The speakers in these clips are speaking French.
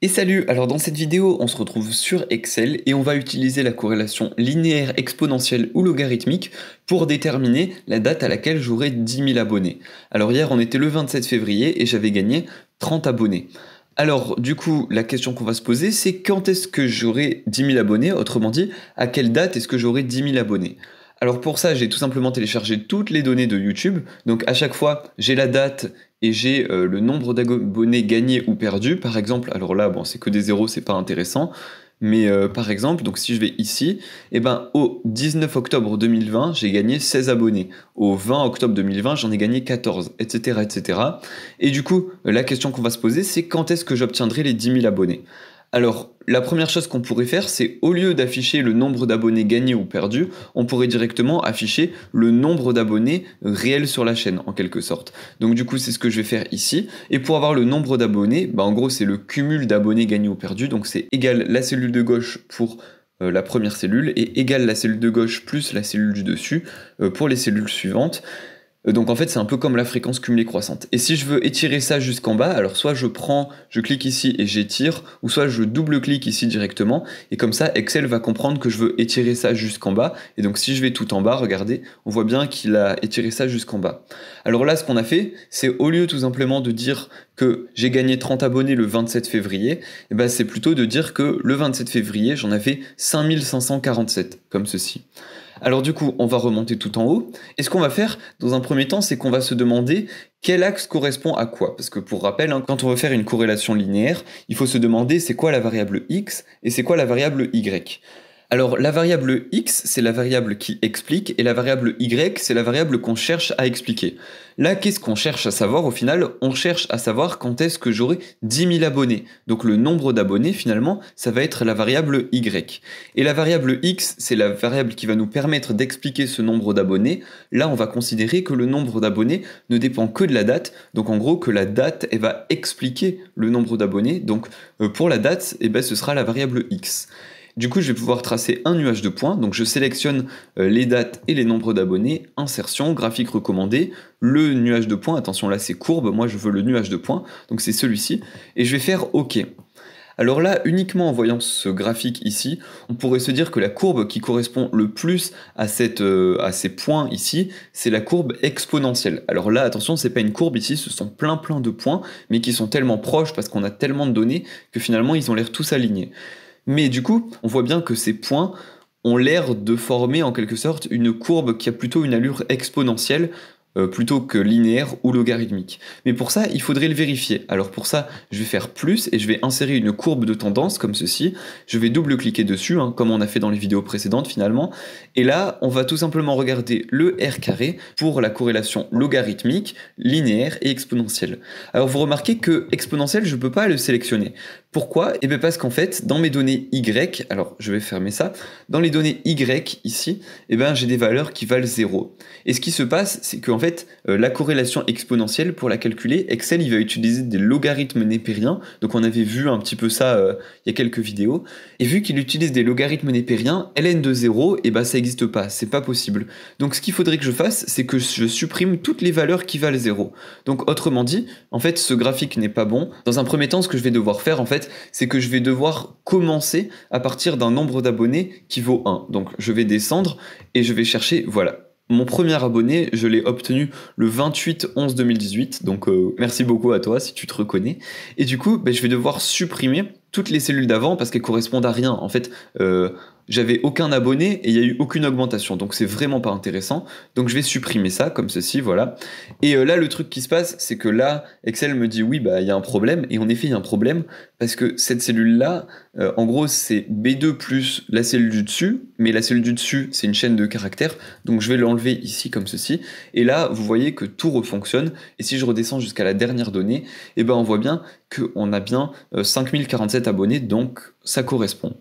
Et salut, alors dans cette vidéo on se retrouve sur Excel et on va utiliser la corrélation linéaire, exponentielle ou logarithmique pour déterminer la date à laquelle j'aurai 10 000 abonnés. Alors hier on était le 27 février et j'avais gagné 30 abonnés. Alors du coup la question qu'on va se poser c'est quand est-ce que j'aurai 10 000 abonnés, autrement dit à quelle date est-ce que j'aurai 10 000 abonnés alors pour ça, j'ai tout simplement téléchargé toutes les données de YouTube. Donc à chaque fois, j'ai la date et j'ai euh, le nombre d'abonnés gagnés ou perdus. Par exemple, alors là, bon, c'est que des zéros, c'est pas intéressant. Mais euh, par exemple, donc si je vais ici, eh ben, au 19 octobre 2020, j'ai gagné 16 abonnés. Au 20 octobre 2020, j'en ai gagné 14, etc. etc. Et du coup, la question qu'on va se poser, c'est quand est-ce que j'obtiendrai les 10 000 abonnés alors, la première chose qu'on pourrait faire, c'est au lieu d'afficher le nombre d'abonnés gagnés ou perdus, on pourrait directement afficher le nombre d'abonnés réels sur la chaîne, en quelque sorte. Donc du coup, c'est ce que je vais faire ici. Et pour avoir le nombre d'abonnés, bah, en gros, c'est le cumul d'abonnés gagnés ou perdus. Donc c'est égal la cellule de gauche pour euh, la première cellule et égal la cellule de gauche plus la cellule du dessus euh, pour les cellules suivantes. Euh, donc en fait, c'est un peu comme la fréquence cumulée croissante. Et si je veux étirer ça jusqu'en bas, alors soit je prends, je clique ici et j'étire, ou soit je double-clique ici directement, et comme ça, Excel va comprendre que je veux étirer ça jusqu'en bas. Et donc si je vais tout en bas, regardez, on voit bien qu'il a étiré ça jusqu'en bas. Alors là, ce qu'on a fait, c'est au lieu tout simplement de dire que j'ai gagné 30 abonnés le 27 février, et eh ben, c'est plutôt de dire que le 27 février, j'en avais 5547, comme ceci. Alors du coup, on va remonter tout en haut. Et ce qu'on va faire, dans un premier temps, c'est qu'on va se demander quel axe correspond à quoi. Parce que pour rappel, hein, quand on veut faire une corrélation linéaire, il faut se demander c'est quoi la variable x et c'est quoi la variable y. Alors la variable x, c'est la variable qui explique, et la variable y, c'est la variable qu'on cherche à expliquer. Là, qu'est-ce qu'on cherche à savoir au final On cherche à savoir quand est-ce que j'aurai 10 000 abonnés. Donc le nombre d'abonnés, finalement, ça va être la variable y. Et la variable x, c'est la variable qui va nous permettre d'expliquer ce nombre d'abonnés. Là, on va considérer que le nombre d'abonnés ne dépend que de la date. Donc en gros, que la date, elle va expliquer le nombre d'abonnés. Donc euh, pour la date, eh ben, ce sera la variable x. Du coup, je vais pouvoir tracer un nuage de points. Donc, je sélectionne euh, les dates et les nombres d'abonnés, insertion, graphique recommandé, le nuage de points. Attention, là, c'est courbe. Moi, je veux le nuage de points. Donc, c'est celui-ci. Et je vais faire OK. Alors là, uniquement en voyant ce graphique ici, on pourrait se dire que la courbe qui correspond le plus à, euh, ces points ici, c'est la courbe exponentielle. Alors là, attention, c'est pas une courbe ici, ce sont plein plein de points, mais qui sont tellement proches parce qu'on a tellement de données que finalement ils ont l'air tous alignés. Mais du coup, on voit bien que ces points ont l'air de former en quelque sorte une courbe qui a plutôt une allure exponentielle euh, plutôt que linéaire ou logarithmique. Mais pour ça, il faudrait le vérifier. Alors pour ça, je vais faire plus et je vais insérer une courbe de tendance comme ceci. Je vais double-cliquer dessus, hein, comme on a fait dans les vidéos précédentes finalement. Et là, on va tout simplement regarder le R carré pour la corrélation logarithmique, linéaire et exponentielle. Alors vous remarquez que exponentielle, je ne peux pas le sélectionner pourquoi Eh bien parce qu'en fait, dans mes données Y, alors je vais fermer ça, dans les données Y ici, eh ben j'ai des valeurs qui valent 0. Et ce qui se passe, c'est qu'en fait, euh, la corrélation exponentielle, pour la calculer, Excel, il va utiliser des logarithmes népériens. Donc on avait vu un petit peu ça euh, il y a quelques vidéos. Et vu qu'il utilise des logarithmes népériens, ln de 0, et eh ben ça n'existe pas, c'est pas possible. Donc ce qu'il faudrait que je fasse, c'est que je supprime toutes les valeurs qui valent 0. Donc autrement dit, en fait, ce graphique n'est pas bon. Dans un premier temps, ce que je vais devoir faire, en fait, c'est que je vais devoir commencer à partir d'un nombre d'abonnés qui vaut 1. Donc je vais descendre et je vais chercher, voilà. Mon premier abonné, je l'ai obtenu le 28-11-2018, donc euh, merci beaucoup à toi si tu te reconnais. Et du coup, ben, je vais devoir supprimer toutes les cellules d'avant parce qu'elles correspondent à rien. En fait, euh, j'avais aucun abonné et il n'y a eu aucune augmentation. Donc c'est vraiment pas intéressant. Donc je vais supprimer ça comme ceci, voilà. Et euh, là, le truc qui se passe, c'est que là, Excel me dit oui, bah il y a un problème. Et en effet, il y a un problème parce que cette cellule-là, euh, en gros, c'est B2 plus la cellule du dessus, mais la cellule du dessus, c'est une chaîne de caractères. Donc je vais l'enlever ici comme ceci. Et là, vous voyez que tout refonctionne. Et si je redescends jusqu'à la dernière donnée, eh ben on voit bien qu'on a bien 5047 euh, abonnés, donc ça correspond.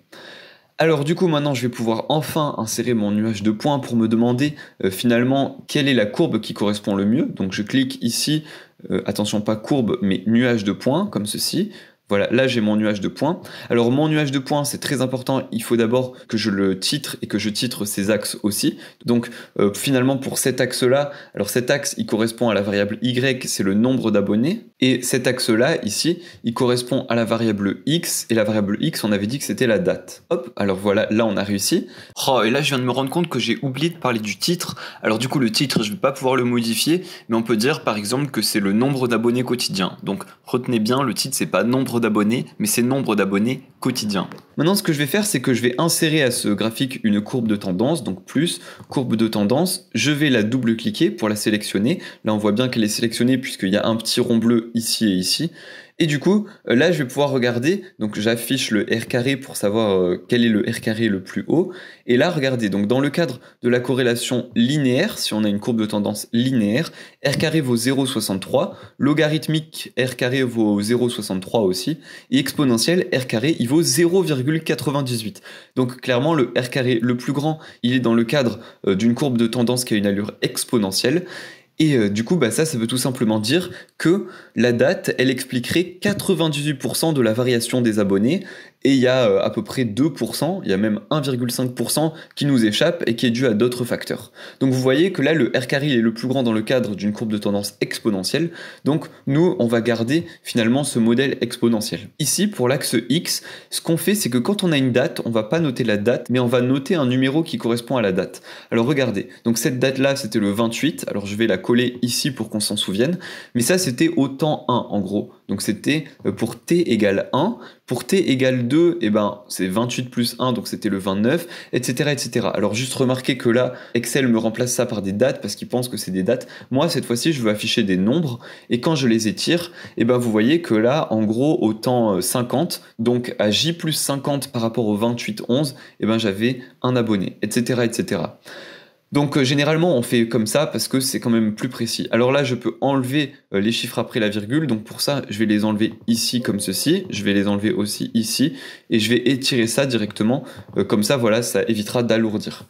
Alors du coup maintenant je vais pouvoir enfin insérer mon nuage de points pour me demander euh, finalement quelle est la courbe qui correspond le mieux. Donc je clique ici, euh, attention pas courbe mais nuage de points comme ceci. Voilà, là j'ai mon nuage de points. Alors mon nuage de points, c'est très important, il faut d'abord que je le titre et que je titre ces axes aussi. Donc euh, finalement pour cet axe-là, alors cet axe il correspond à la variable y, c'est le nombre d'abonnés, et cet axe-là ici, il correspond à la variable x, et la variable x on avait dit que c'était la date. Hop, alors voilà, là on a réussi. Oh, et là je viens de me rendre compte que j'ai oublié de parler du titre. Alors du coup le titre, je vais pas pouvoir le modifier, mais on peut dire par exemple que c'est le nombre d'abonnés quotidiens. Donc retenez bien, le titre c'est pas nombre d'abonnés, mais c'est nombre d'abonnés quotidien. Maintenant, ce que je vais faire, c'est que je vais insérer à ce graphique une courbe de tendance, donc plus, courbe de tendance, je vais la double-cliquer pour la sélectionner. Là, on voit bien qu'elle est sélectionnée puisqu'il y a un petit rond bleu ici et ici. Et du coup, euh, là, je vais pouvoir regarder. Donc, j'affiche le R carré pour savoir euh, quel est le R carré le plus haut. Et là, regardez. Donc, dans le cadre de la corrélation linéaire, si on a une courbe de tendance linéaire, R carré vaut 0,63. Logarithmique, R carré vaut 0,63 aussi. Et exponentielle, R carré, il vaut 0,98. Donc, clairement, le R carré le plus grand, il est dans le cadre euh, d'une courbe de tendance qui a une allure exponentielle. Et euh, du coup, bah, ça, ça veut tout simplement dire que la date, elle expliquerait 98% de la variation des abonnés et il y a euh, à peu près 2%, il y a même 1,5% qui nous échappe et qui est dû à d'autres facteurs. Donc vous voyez que là, le R carré est le plus grand dans le cadre d'une courbe de tendance exponentielle, donc nous, on va garder finalement ce modèle exponentiel. Ici, pour l'axe X, ce qu'on fait, c'est que quand on a une date, on va pas noter la date, mais on va noter un numéro qui correspond à la date. Alors regardez, donc cette date-là, c'était le 28, alors je vais la coller ici pour qu'on s'en souvienne, mais ça, c'était au temps 1, en gros. Donc c'était euh, pour t égale 1. Pour t égale 2, et eh ben, c'est 28 plus 1, donc c'était le 29, etc., etc. Alors juste remarquez que là, Excel me remplace ça par des dates parce qu'il pense que c'est des dates. Moi, cette fois-ci, je veux afficher des nombres et quand je les étire, et eh ben, vous voyez que là, en gros, au temps 50, euh, donc à J plus 50 par rapport au 28, 11, et ben, j'avais un abonné, etc., etc. Donc euh, généralement on fait comme ça parce que c'est quand même plus précis. Alors là je peux enlever euh, les chiffres après la virgule, donc pour ça je vais les enlever ici comme ceci, je vais les enlever aussi ici, et je vais étirer ça directement, euh, comme ça voilà ça évitera d'alourdir.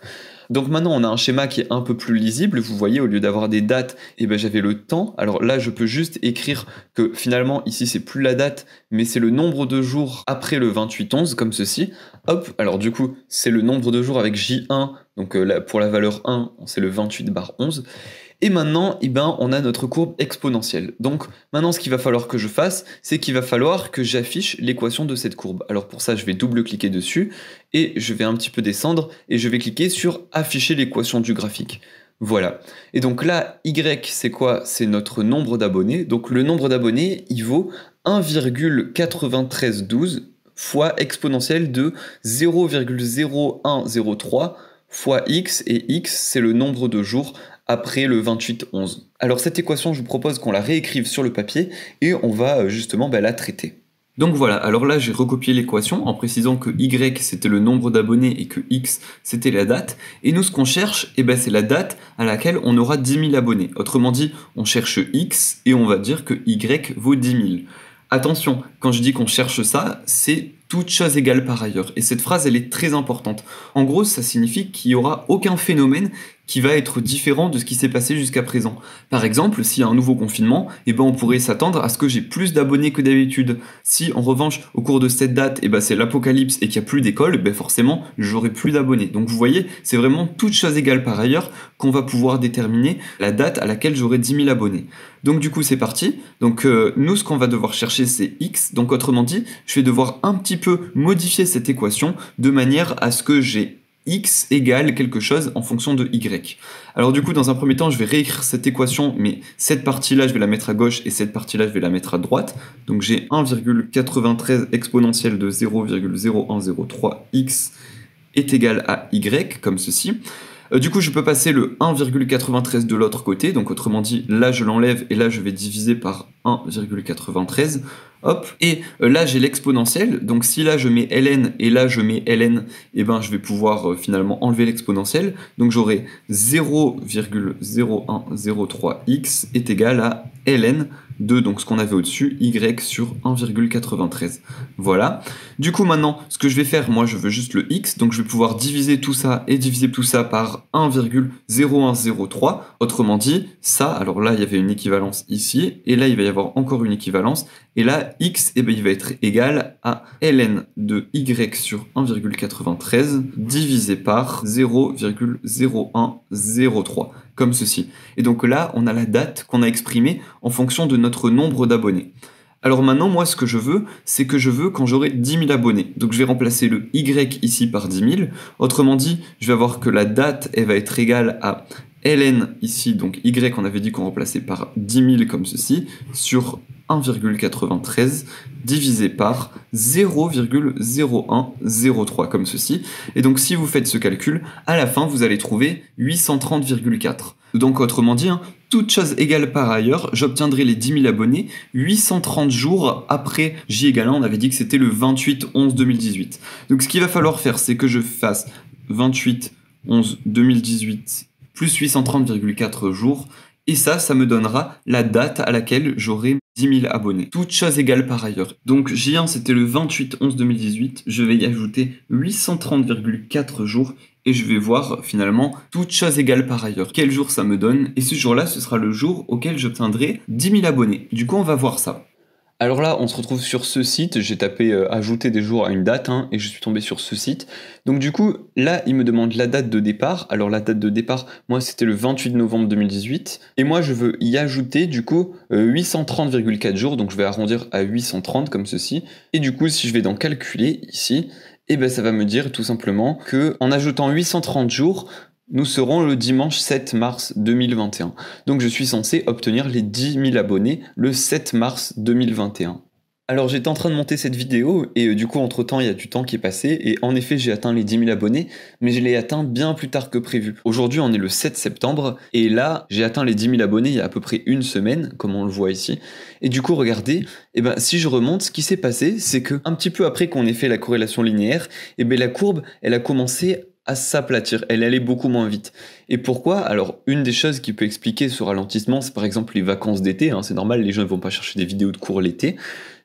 Donc maintenant, on a un schéma qui est un peu plus lisible. Vous voyez, au lieu d'avoir des dates, eh ben, j'avais le temps. Alors là, je peux juste écrire que finalement, ici, c'est plus la date, mais c'est le nombre de jours après le 28-11, comme ceci. Hop, alors du coup, c'est le nombre de jours avec J1. Donc euh, pour la valeur 1, c'est le 28 bar 11. Et maintenant, eh ben, on a notre courbe exponentielle. Donc maintenant, ce qu'il va falloir que je fasse, c'est qu'il va falloir que j'affiche l'équation de cette courbe. Alors pour ça, je vais double-cliquer dessus et je vais un petit peu descendre et je vais cliquer sur afficher l'équation du graphique. Voilà. Et donc là, Y, c'est quoi C'est notre nombre d'abonnés. Donc le nombre d'abonnés, il vaut 1,9312 fois exponentielle de 0,0103 fois x, et x, c'est le nombre de jours après le 28-11. Alors cette équation, je vous propose qu'on la réécrive sur le papier et on va euh, justement bah, la traiter. Donc voilà, alors là j'ai recopié l'équation en précisant que y c'était le nombre d'abonnés et que x c'était la date. Et nous ce qu'on cherche, eh ben, c'est la date à laquelle on aura 10 000 abonnés. Autrement dit, on cherche x et on va dire que y vaut 10 000. Attention, quand je dis qu'on cherche ça, c'est toute chose égale par ailleurs. Et cette phrase, elle est très importante. En gros, ça signifie qu'il n'y aura aucun phénomène qui va être différent de ce qui s'est passé jusqu'à présent. Par exemple, s'il y a un nouveau confinement, eh ben on pourrait s'attendre à ce que j'ai plus d'abonnés que d'habitude. Si en revanche, au cours de cette date, et eh ben c'est l'apocalypse et qu'il n'y a plus d'école, eh ben forcément, j'aurai plus d'abonnés. Donc vous voyez, c'est vraiment toutes choses égales par ailleurs qu'on va pouvoir déterminer la date à laquelle j'aurai 10 000 abonnés. Donc du coup, c'est parti. Donc euh, nous, ce qu'on va devoir chercher, c'est x. Donc autrement dit, je vais devoir un petit peu modifier cette équation de manière à ce que j'ai x égale quelque chose en fonction de y. Alors du coup, dans un premier temps, je vais réécrire cette équation, mais cette partie-là, je vais la mettre à gauche et cette partie-là, je vais la mettre à droite. Donc j'ai 1,93 exponentielle de 0,0103x est égal à y, comme ceci. Euh, du coup, je peux passer le 1,93 de l'autre côté, donc autrement dit, là je l'enlève et là je vais diviser par 1,93. Hop, et euh, là j'ai l'exponentielle, donc si là je mets ln et là je mets ln, et eh ben je vais pouvoir euh, finalement enlever l'exponentielle, donc j'aurai 0,0103x est égal à ln donc ce qu'on avait au-dessus, y sur 1,93. Voilà. Du coup maintenant, ce que je vais faire, moi je veux juste le x, donc je vais pouvoir diviser tout ça et diviser tout ça par 1,0103. Autrement dit, ça, alors là il y avait une équivalence ici, et là il va y avoir encore une équivalence, et là x, eh ben, il va être égal à ln de y sur 1,93 divisé par 0,0103 comme ceci. Et donc là, on a la date qu'on a exprimée en fonction de notre nombre d'abonnés. Alors maintenant, moi, ce que je veux, c'est que je veux quand j'aurai 10 000 abonnés. Donc je vais remplacer le Y ici par 10 000. Autrement dit, je vais avoir que la date, elle va être égale à ln ici, donc Y, on avait dit qu'on remplaçait par 10 000 comme ceci, sur 1,93 divisé par 0,0103 comme ceci. Et donc si vous faites ce calcul, à la fin vous allez trouver 830,4. Donc autrement dit, hein, toute chose égale par ailleurs, j'obtiendrai les 10 000 abonnés 830 jours après J égale 1, on avait dit que c'était le 28 11 2018. Donc ce qu'il va falloir faire, c'est que je fasse 28 11 2018 plus 830,4 jours, et ça, ça me donnera la date à laquelle j'aurai 10 000 abonnés. Toutes choses égales par ailleurs. Donc J1 c'était le 28-11-2018, je vais y ajouter 830,4 jours et je vais voir finalement toutes choses égales par ailleurs. Quel jour ça me donne et ce jour-là ce sera le jour auquel j'obtiendrai 10 000 abonnés. Du coup on va voir ça. Alors là, on se retrouve sur ce site. J'ai tapé euh, ajouter des jours à une date hein, et je suis tombé sur ce site. Donc du coup, là, il me demande la date de départ. Alors la date de départ, moi, c'était le 28 novembre 2018. Et moi, je veux y ajouter du coup 830,4 euh, jours. Donc je vais arrondir à 830 comme ceci. Et du coup, si je vais dans calculer ici, et eh ben ça va me dire tout simplement que en ajoutant 830 jours, nous serons le dimanche 7 mars 2021. Donc je suis censé obtenir les 10 000 abonnés le 7 mars 2021. Alors j'étais en train de monter cette vidéo et euh, du coup entre temps il y a du temps qui est passé et en effet j'ai atteint les 10 000 abonnés mais je l'ai atteint bien plus tard que prévu. Aujourd'hui on est le 7 septembre et là j'ai atteint les 10 000 abonnés il y a à peu près une semaine comme on le voit ici et du coup regardez et eh ben si je remonte ce qui s'est passé c'est que un petit peu après qu'on ait fait la corrélation linéaire et eh bien la courbe elle a commencé à s'aplatir, elle allait beaucoup moins vite. Et pourquoi Alors, une des choses qui peut expliquer ce ralentissement, c'est par exemple les vacances d'été, hein, c'est normal, les gens ne vont pas chercher des vidéos de cours l'été,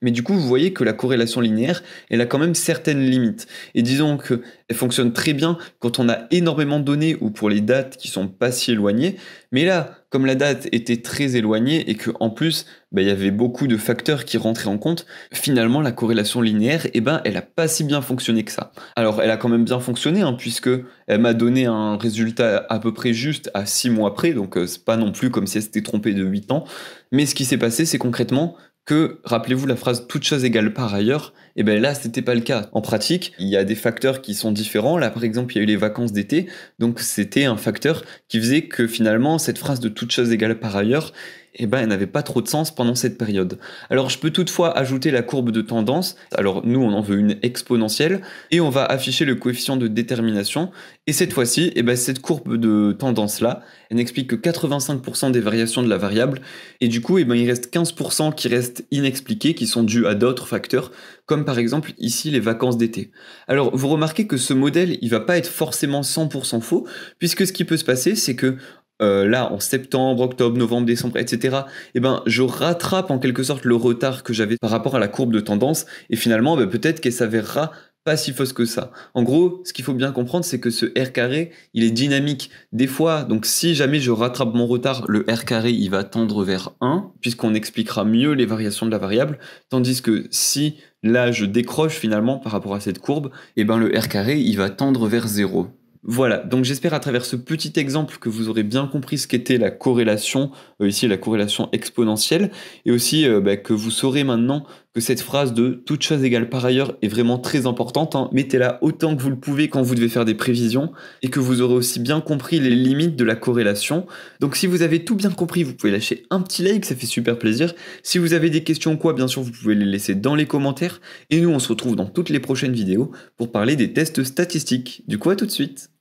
mais du coup, vous voyez que la corrélation linéaire, elle a quand même certaines limites. Et disons qu'elle fonctionne très bien quand on a énormément de données ou pour les dates qui sont pas si éloignées. Mais là, comme la date était très éloignée et que en plus, bah, il y avait beaucoup de facteurs qui rentraient en compte, finalement la corrélation linéaire, eh ben, elle a pas si bien fonctionné que ça. Alors, elle a quand même bien fonctionné hein, puisque elle m'a donné un résultat à peu près juste à 6 mois près, donc euh, c'est pas non plus comme si elle s'était trompée de 8 ans. Mais ce qui s'est passé, c'est concrètement que, rappelez-vous la phrase toute chose égale par ailleurs, et eh bien là c'était pas le cas. En pratique, il y a des facteurs qui sont différents. Là par exemple, il y a eu les vacances d'été, donc c'était un facteur qui faisait que finalement cette phrase de toute chose égale par ailleurs, eh ben, elle n'avait pas trop de sens pendant cette période. Alors je peux toutefois ajouter la courbe de tendance, alors nous on en veut une exponentielle, et on va afficher le coefficient de détermination, et cette fois-ci, eh ben, cette courbe de tendance-là, elle n'explique que 85% des variations de la variable, et du coup eh ben, il reste 15% qui restent inexpliqués, qui sont dus à d'autres facteurs, comme par exemple ici les vacances d'été. Alors vous remarquez que ce modèle, il va pas être forcément 100% faux, puisque ce qui peut se passer, c'est que euh, là en septembre, octobre, novembre, décembre, etc., eh ben, je rattrape en quelque sorte le retard que j'avais par rapport à la courbe de tendance et finalement bah, peut-être qu'elle s'avérera pas si fausse que ça. En gros, ce qu'il faut bien comprendre, c'est que ce R carré, il est dynamique. Des fois, donc si jamais je rattrape mon retard, le R carré, il va tendre vers 1, puisqu'on expliquera mieux les variations de la variable, tandis que si là je décroche finalement par rapport à cette courbe, eh ben le R carré, il va tendre vers 0. Voilà, donc j'espère à travers ce petit exemple que vous aurez bien compris ce qu'était la corrélation, euh, ici la corrélation exponentielle, et aussi euh, bah, que vous saurez maintenant que cette phrase de toute chose égale par ailleurs est vraiment très importante, hein. mettez-la autant que vous le pouvez quand vous devez faire des prévisions, et que vous aurez aussi bien compris les limites de la corrélation. Donc si vous avez tout bien compris, vous pouvez lâcher un petit like, ça fait super plaisir. Si vous avez des questions ou quoi, bien sûr, vous pouvez les laisser dans les commentaires, et nous on se retrouve dans toutes les prochaines vidéos pour parler des tests statistiques. Du coup, à tout de suite